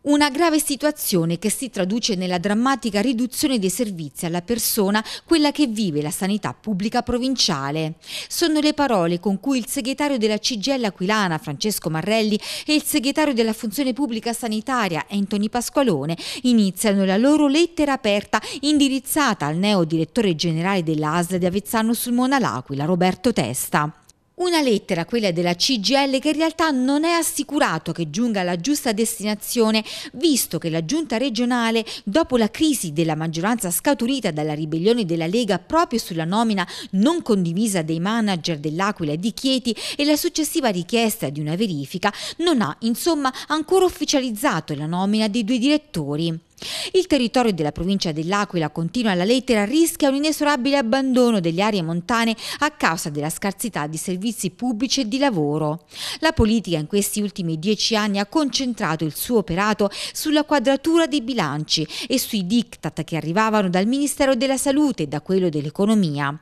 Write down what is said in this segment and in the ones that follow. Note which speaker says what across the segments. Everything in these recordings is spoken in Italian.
Speaker 1: Una grave situazione che si traduce nella drammatica riduzione dei servizi alla persona, quella che vive la sanità pubblica provinciale. Sono le parole con cui il segretario della CGL Aquilana, Francesco Marrelli, e il segretario della Funzione Pubblica Sanitaria, Anthony Pasqualone, iniziano la loro lettera aperta indirizzata al neo direttore generale dell'ASL di Avezzano sul Mona L'Aquila, Roberto Testa. Una lettera, quella della CGL, che in realtà non è assicurato che giunga alla giusta destinazione, visto che la giunta regionale, dopo la crisi della maggioranza scaturita dalla ribellione della Lega proprio sulla nomina non condivisa dei manager dell'Aquila e di Chieti e la successiva richiesta di una verifica, non ha insomma ancora ufficializzato la nomina dei due direttori. Il territorio della provincia dell'Aquila, continua la lettera, rischia un inesorabile abbandono delle aree montane a causa della scarsità di servizi pubblici e di lavoro. La politica in questi ultimi dieci anni ha concentrato il suo operato sulla quadratura dei bilanci e sui diktat che arrivavano dal Ministero della Salute e da quello dell'Economia.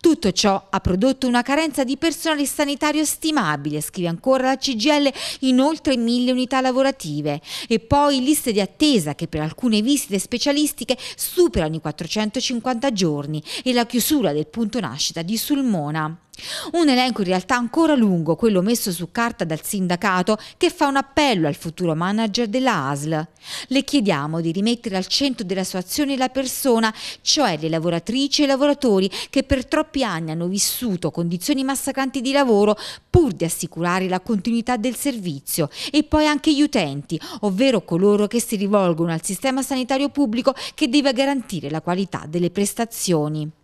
Speaker 1: Tutto ciò ha prodotto una carenza di personale sanitario stimabile, scrive ancora la CGL, in oltre mille unità lavorative e poi liste di attesa che per alcuni alcune visite specialistiche superano i 450 giorni e la chiusura del punto nascita di Sulmona. Un elenco in realtà ancora lungo, quello messo su carta dal sindacato che fa un appello al futuro manager della ASL. Le chiediamo di rimettere al centro della sua azione la persona, cioè le lavoratrici e i lavoratori che per troppi anni hanno vissuto condizioni massacranti di lavoro pur di assicurare la continuità del servizio e poi anche gli utenti, ovvero coloro che si rivolgono al sistema sanitario pubblico che deve garantire la qualità delle prestazioni.